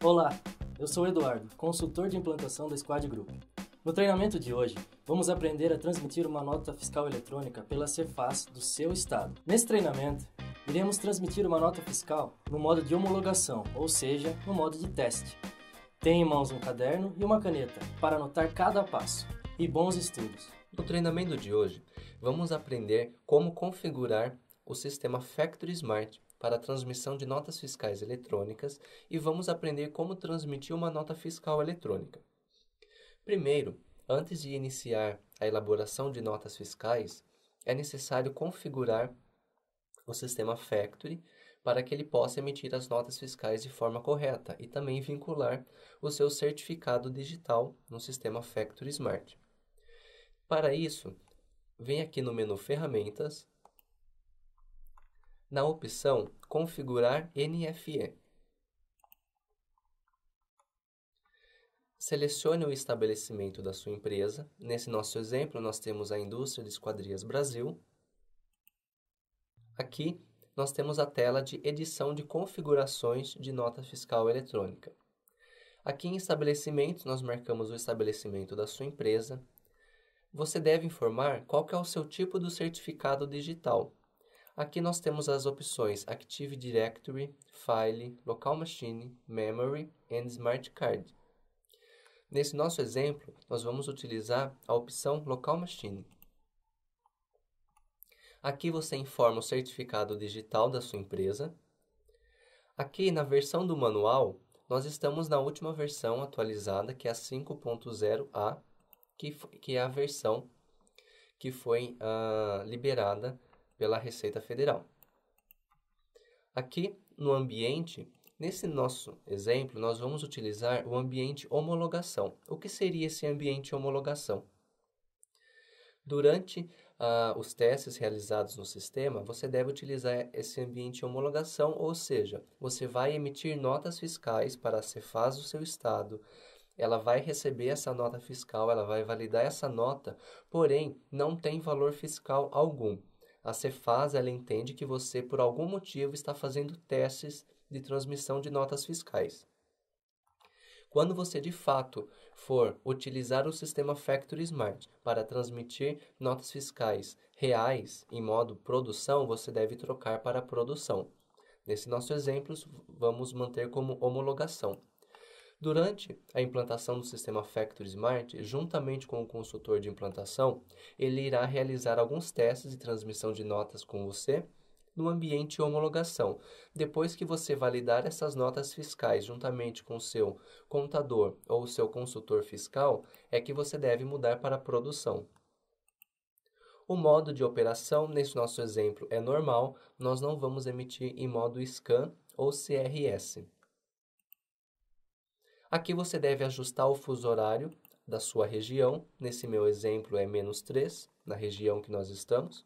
Olá, eu sou o Eduardo, consultor de implantação da Squad Group. No treinamento de hoje, vamos aprender a transmitir uma nota fiscal eletrônica pela Cefaz do seu estado. Nesse treinamento, iremos transmitir uma nota fiscal no modo de homologação, ou seja, no modo de teste. Tenha em mãos um caderno e uma caneta para anotar cada passo. E bons estudos! No treinamento de hoje, vamos aprender como configurar o sistema Factory Smart para a transmissão de notas fiscais eletrônicas e vamos aprender como transmitir uma nota fiscal eletrônica. Primeiro, antes de iniciar a elaboração de notas fiscais, é necessário configurar o sistema Factory para que ele possa emitir as notas fiscais de forma correta e também vincular o seu certificado digital no sistema Factory Smart. Para isso, vem aqui no menu Ferramentas, na opção Configurar NFE. Selecione o estabelecimento da sua empresa. Nesse nosso exemplo, nós temos a Indústria de Esquadrias Brasil. Aqui, nós temos a tela de edição de configurações de nota fiscal eletrônica. Aqui em estabelecimentos, nós marcamos o estabelecimento da sua empresa. Você deve informar qual é o seu tipo do certificado digital. Aqui nós temos as opções Active Directory, File, Local Machine, Memory e Smart Card. Nesse nosso exemplo, nós vamos utilizar a opção Local Machine. Aqui você informa o certificado digital da sua empresa. Aqui na versão do manual, nós estamos na última versão atualizada, que é a 5.0a, que, que é a versão que foi uh, liberada pela Receita Federal. Aqui no ambiente, nesse nosso exemplo, nós vamos utilizar o ambiente homologação. O que seria esse ambiente homologação? Durante uh, os testes realizados no sistema, você deve utilizar esse ambiente homologação, ou seja, você vai emitir notas fiscais para a Cefaz do seu estado. Ela vai receber essa nota fiscal, ela vai validar essa nota, porém não tem valor fiscal algum. A Cefaz ela entende que você, por algum motivo, está fazendo testes de transmissão de notas fiscais. Quando você de fato for utilizar o sistema Factory Smart para transmitir notas fiscais reais em modo produção, você deve trocar para produção. Nesse nosso exemplo, vamos manter como homologação. Durante a implantação do sistema Factory Smart, juntamente com o consultor de implantação, ele irá realizar alguns testes de transmissão de notas com você no ambiente de homologação. Depois que você validar essas notas fiscais juntamente com o seu contador ou seu consultor fiscal, é que você deve mudar para a produção. O modo de operação, nesse nosso exemplo, é normal, nós não vamos emitir em modo SCAN ou CRS. Aqui você deve ajustar o fuso horário da sua região, nesse meu exemplo é menos 3, na região que nós estamos,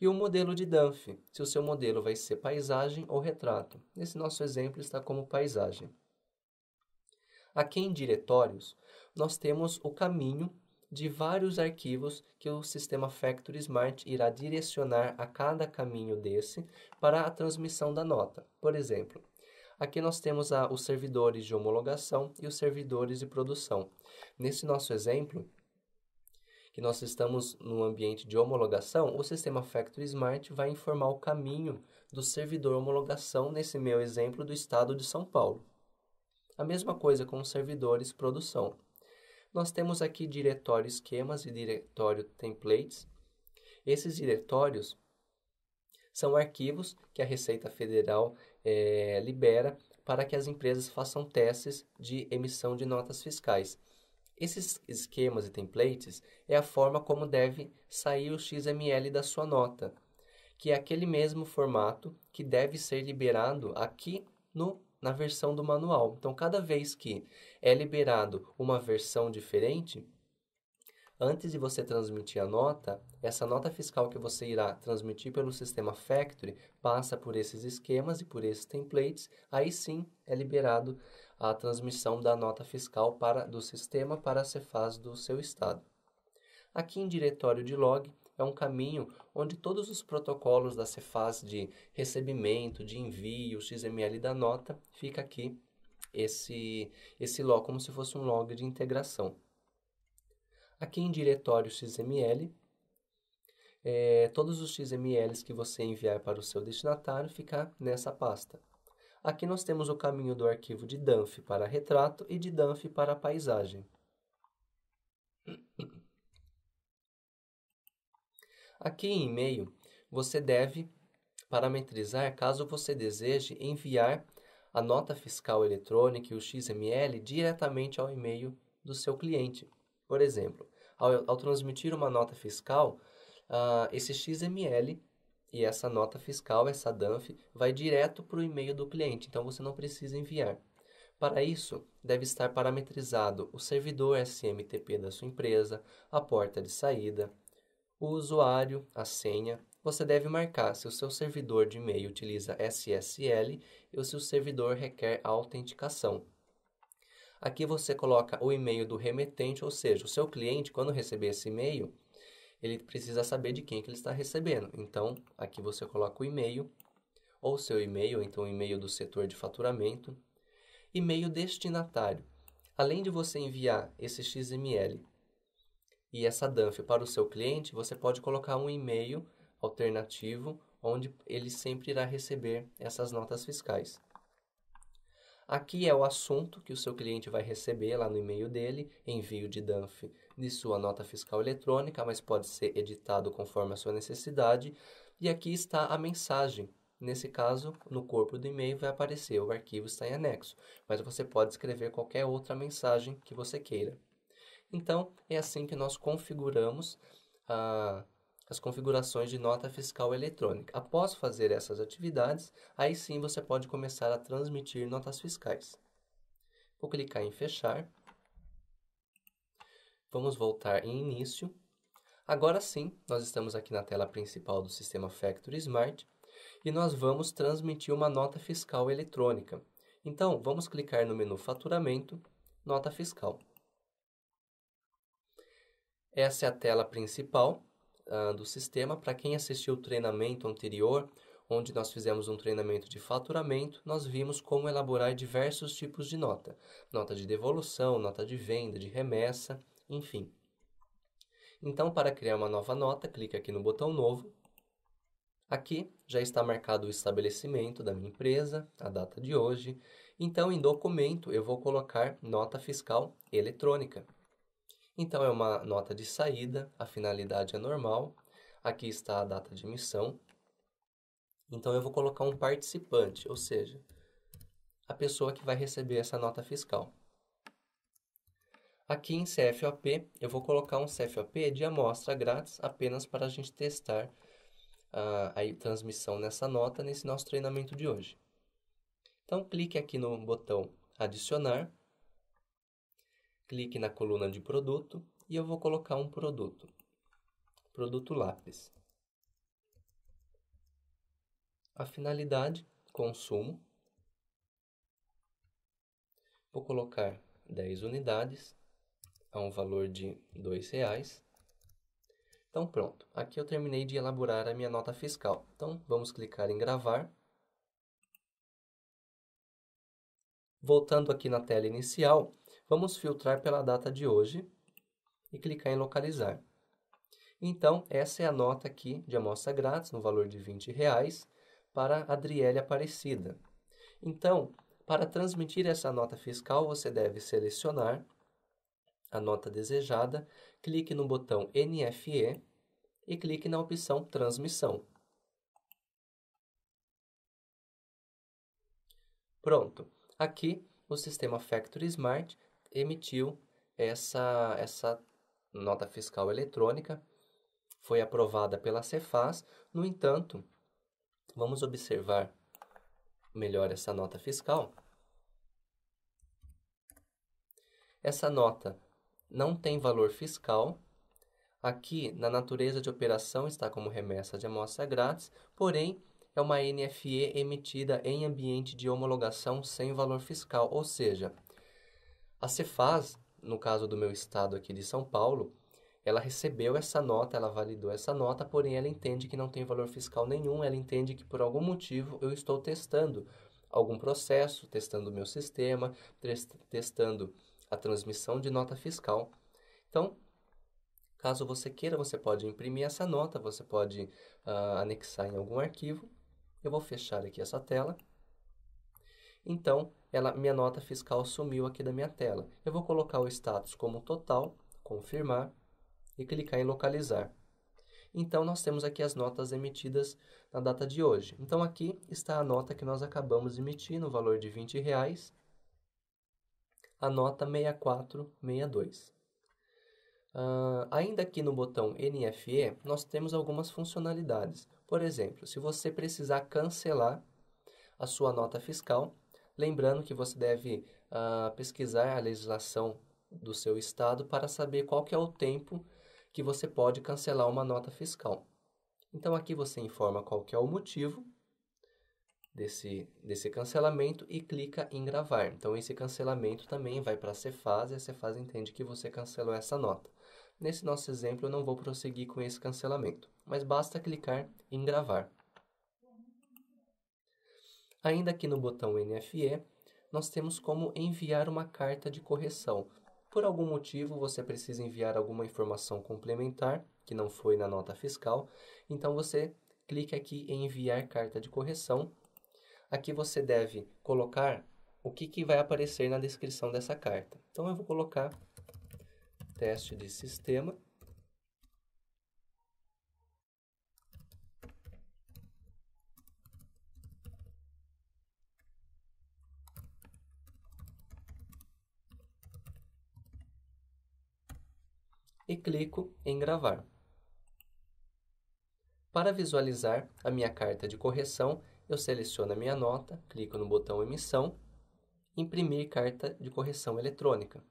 e o modelo de Danff, se o seu modelo vai ser paisagem ou retrato. Nesse nosso exemplo está como paisagem. Aqui em diretórios, nós temos o caminho de vários arquivos que o sistema Factory Smart irá direcionar a cada caminho desse para a transmissão da nota. Por exemplo, Aqui nós temos a, os servidores de homologação e os servidores de produção. Nesse nosso exemplo, que nós estamos no ambiente de homologação, o sistema Factory Smart vai informar o caminho do servidor homologação, nesse meu exemplo, do estado de São Paulo. A mesma coisa com os servidores produção. Nós temos aqui diretório esquemas e diretório templates. Esses diretórios são arquivos que a Receita Federal é, libera para que as empresas façam testes de emissão de notas fiscais. Esses esquemas e templates é a forma como deve sair o XML da sua nota, que é aquele mesmo formato que deve ser liberado aqui no na versão do manual. Então, cada vez que é liberado uma versão diferente, Antes de você transmitir a nota, essa nota fiscal que você irá transmitir pelo sistema Factory passa por esses esquemas e por esses templates, aí sim é liberado a transmissão da nota fiscal para, do sistema para a Cefaz do seu estado. Aqui em diretório de log, é um caminho onde todos os protocolos da Cefaz de recebimento, de envio, XML da nota, fica aqui esse, esse log como se fosse um log de integração. Aqui em diretório XML, é, todos os XMLs que você enviar para o seu destinatário ficar nessa pasta. Aqui nós temos o caminho do arquivo de DANF para retrato e de DANF para paisagem. Aqui em e-mail, você deve parametrizar caso você deseje enviar a nota fiscal eletrônica e o XML diretamente ao e-mail do seu cliente. Por exemplo, ao, ao transmitir uma nota fiscal, uh, esse XML e essa nota fiscal, essa DANF, vai direto para o e-mail do cliente, então você não precisa enviar. Para isso, deve estar parametrizado o servidor SMTP da sua empresa, a porta de saída, o usuário, a senha. Você deve marcar se o seu servidor de e-mail utiliza SSL ou se o servidor requer autenticação. Aqui você coloca o e-mail do remetente, ou seja, o seu cliente, quando receber esse e-mail, ele precisa saber de quem é que ele está recebendo. Então, aqui você coloca o e-mail, ou seu e-mail, ou então o e-mail do setor de faturamento, e-mail destinatário. Além de você enviar esse XML e essa DANF para o seu cliente, você pode colocar um e-mail alternativo onde ele sempre irá receber essas notas fiscais. Aqui é o assunto que o seu cliente vai receber lá no e-mail dele, envio de DANF de sua nota fiscal eletrônica, mas pode ser editado conforme a sua necessidade. E aqui está a mensagem. Nesse caso, no corpo do e-mail vai aparecer, o arquivo está em anexo, mas você pode escrever qualquer outra mensagem que você queira. Então, é assim que nós configuramos a ah, as configurações de nota fiscal eletrônica. Após fazer essas atividades, aí sim você pode começar a transmitir notas fiscais. Vou clicar em fechar. Vamos voltar em início. Agora sim, nós estamos aqui na tela principal do sistema Factory Smart e nós vamos transmitir uma nota fiscal eletrônica. Então, vamos clicar no menu Faturamento, Nota Fiscal. Essa é a tela principal uh, do sistema. Para quem assistiu o treinamento anterior, onde nós fizemos um treinamento de faturamento, nós vimos como elaborar diversos tipos de nota: nota de devolução, nota de venda, de remessa, enfim. Então, para criar uma nova nota, clique aqui no botão novo. Aqui já está marcado o estabelecimento da minha empresa, a data de hoje. Então, em documento, eu vou colocar nota fiscal eletrônica. Então é uma nota de saída, a finalidade é normal. Aqui está a data de emissão. Então eu vou colocar um participante, ou seja, a pessoa que vai receber essa nota fiscal. Aqui em CFOP, eu vou colocar um CFOP de amostra grátis apenas para a gente testar ah, a transmissão nessa nota nesse nosso treinamento de hoje. Então clique aqui no botão adicionar clique na coluna de produto e eu vou colocar um produto, produto lápis. A finalidade, consumo. Vou colocar 10 unidades a um valor de R$ reais. Então pronto, aqui eu terminei de elaborar a minha nota fiscal. Então vamos clicar em gravar. Voltando aqui na tela inicial, Vamos filtrar pela data de hoje e clicar em localizar. Então, essa é a nota aqui de amostra grátis, no valor de 20 reais, para Adriele Aparecida. Então, para transmitir essa nota fiscal, você deve selecionar a nota desejada, clique no botão NFE e clique na opção Transmissão. Pronto, aqui o sistema Factory Smart emitiu essa, essa nota fiscal eletrônica, foi aprovada pela Cefaz. No entanto, vamos observar melhor essa nota fiscal. Essa nota não tem valor fiscal. Aqui, na natureza de operação, está como remessa de amostra grátis, porém, é uma NFE emitida em ambiente de homologação sem valor fiscal, ou seja, a Cefaz, no caso do meu estado aqui de São Paulo, ela recebeu essa nota, ela validou essa nota, porém ela entende que não tem valor fiscal nenhum, ela entende que por algum motivo eu estou testando algum processo, testando o meu sistema, testando a transmissão de nota fiscal. Então, caso você queira, você pode imprimir essa nota, você pode uh, anexar em algum arquivo. Eu vou fechar aqui essa tela. Então, ela, minha nota fiscal sumiu aqui da minha tela. Eu vou colocar o status como total, confirmar e clicar em localizar. Então, nós temos aqui as notas emitidas na data de hoje. Então, aqui está a nota que nós acabamos de emitir no valor de 20 reais, a nota 6462. Uh, ah, ainda aqui no botão NFE, nós temos algumas funcionalidades. Por exemplo, se você precisar cancelar a sua nota fiscal, Lembrando que você deve uh, pesquisar a legislação do seu estado para saber qual que é o tempo que você pode cancelar uma nota fiscal. Então aqui você informa qual que é o motivo desse, desse cancelamento e clica em gravar. Então esse cancelamento também vai para a Cefaz e a Cefaz entende que você cancelou essa nota. Nesse nosso exemplo eu não vou prosseguir com esse cancelamento, mas basta clicar em gravar. Ainda aqui no botão NFE, nós temos como enviar uma carta de correção. Por algum motivo, você precisa enviar alguma informação complementar que não foi na nota fiscal, então você clica aqui em enviar carta de correção. Aqui você deve colocar o que, que vai aparecer na descrição dessa carta. Então eu vou colocar teste de sistema e clico em gravar. Para visualizar a minha carta de correção, eu seleciono a minha nota, clico no botão emissão, imprimir carta de correção eletrônica.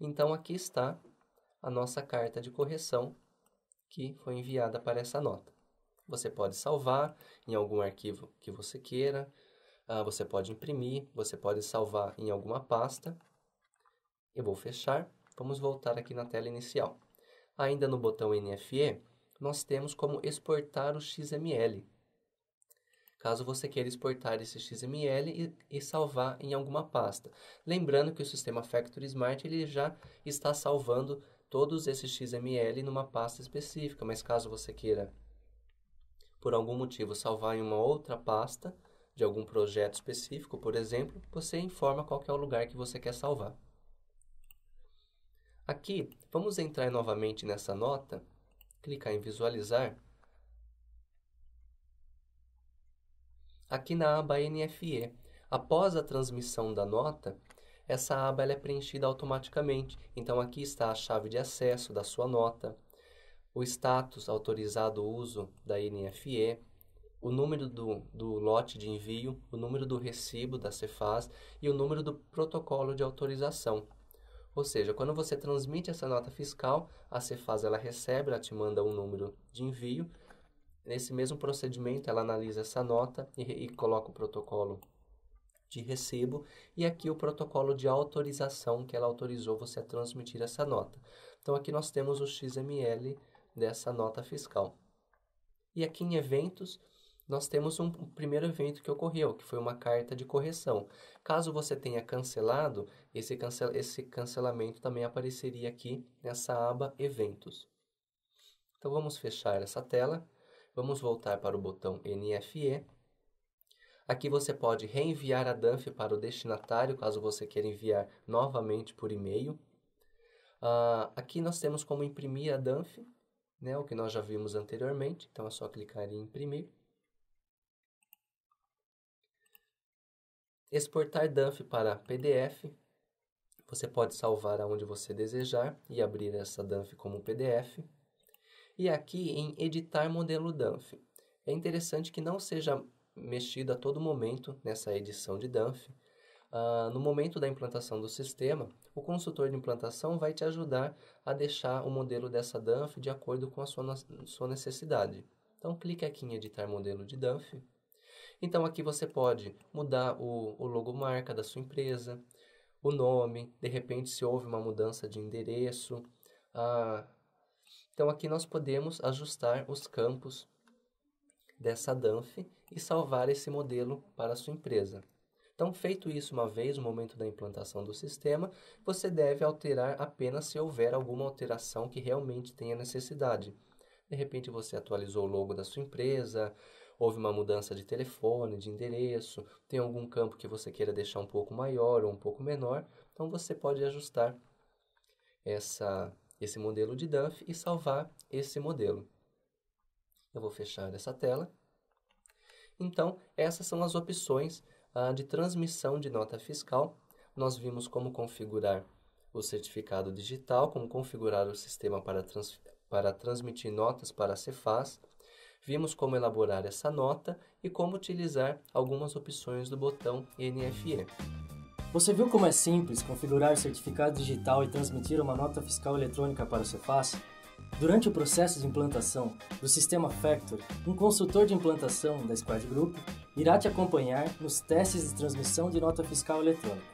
Então aqui está a nossa carta de correção que foi enviada para essa nota. Você pode salvar em algum arquivo que você queira, ah, você pode imprimir, você pode salvar em alguma pasta. Eu vou fechar Vamos voltar aqui na tela inicial. Ainda no botão NFE, nós temos como exportar o XML. Caso você queira exportar esse XML e, e salvar em alguma pasta. Lembrando que o sistema Factory Smart ele já está salvando todos esses XML numa pasta específica, mas caso você queira, por algum motivo, salvar em uma outra pasta de algum projeto específico, por exemplo, você informa qual é o lugar que você quer salvar. Aqui, vamos entrar novamente nessa nota, clicar em visualizar. Aqui na aba NFE, após a transmissão da nota, essa aba ela é preenchida automaticamente. Então aqui está a chave de acesso da sua nota, o status autorizado o uso da NFE, o número do, do lote de envio, o número do recibo da Cefaz e o número do protocolo de autorização. Ou seja, quando você transmite essa nota fiscal, a Cefaz ela recebe, ela te manda um número de envio. Nesse mesmo procedimento, ela analisa essa nota e, e coloca o protocolo de recibo e aqui o protocolo de autorização que ela autorizou você a transmitir essa nota. Então aqui nós temos o XML dessa nota fiscal. E aqui em eventos, nós temos um primeiro evento que ocorreu, que foi uma carta de correção. Caso você tenha cancelado, esse, cancel esse cancelamento também apareceria aqui nessa aba Eventos. Então vamos fechar essa tela, vamos voltar para o botão NFE. Aqui você pode reenviar a DANF para o destinatário, caso você queira enviar novamente por e-mail. Uh, aqui nós temos como imprimir a DANF, né, o que nós já vimos anteriormente, então é só clicar em imprimir. Exportar DAMF para PDF. Você pode salvar aonde você desejar e abrir essa DAMF como PDF. E aqui em editar modelo DAMF. É interessante que não seja mexido a todo momento nessa edição de DAMF. Uh, ah, no momento da implantação do sistema, o consultor de implantação vai te ajudar a deixar o modelo dessa DAMF de acordo com a sua, sua necessidade. Então, clique aqui em editar modelo de DAMF. Então aqui você pode mudar o, o logomarca da sua empresa, o nome, de repente se houve uma mudança de endereço. Ah, então aqui nós podemos ajustar os campos dessa DANF e salvar esse modelo para a sua empresa. Então, feito isso uma vez no momento da implantação do sistema, você deve alterar apenas se houver alguma alteração que realmente tenha necessidade. De repente você atualizou o logo da sua empresa, houve uma mudança de telefone, de endereço, tem algum campo que você queira deixar um pouco maior ou um pouco menor, então você pode ajustar essa, esse modelo de Duff e salvar esse modelo. Eu vou fechar essa tela. Então, essas são as opções ah, de transmissão de nota fiscal. Nós vimos como configurar o certificado digital, como configurar o sistema para, trans, para transmitir notas para a Cefaz Vimos como elaborar essa nota e como utilizar algumas opções do botão NFE. Você viu como é simples configurar certificado digital e transmitir uma nota fiscal eletrônica para o Cefaz? Durante o processo de implantação do sistema Factor, um consultor de implantação da Squad Group irá te acompanhar nos testes de transmissão de nota fiscal eletrônica.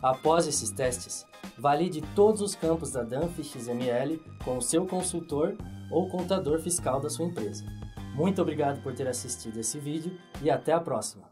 Após esses testes, valide todos os campos da DANF XML com o seu consultor ou contador fiscal da sua empresa. Muito obrigado por ter assistido esse vídeo e até a próxima!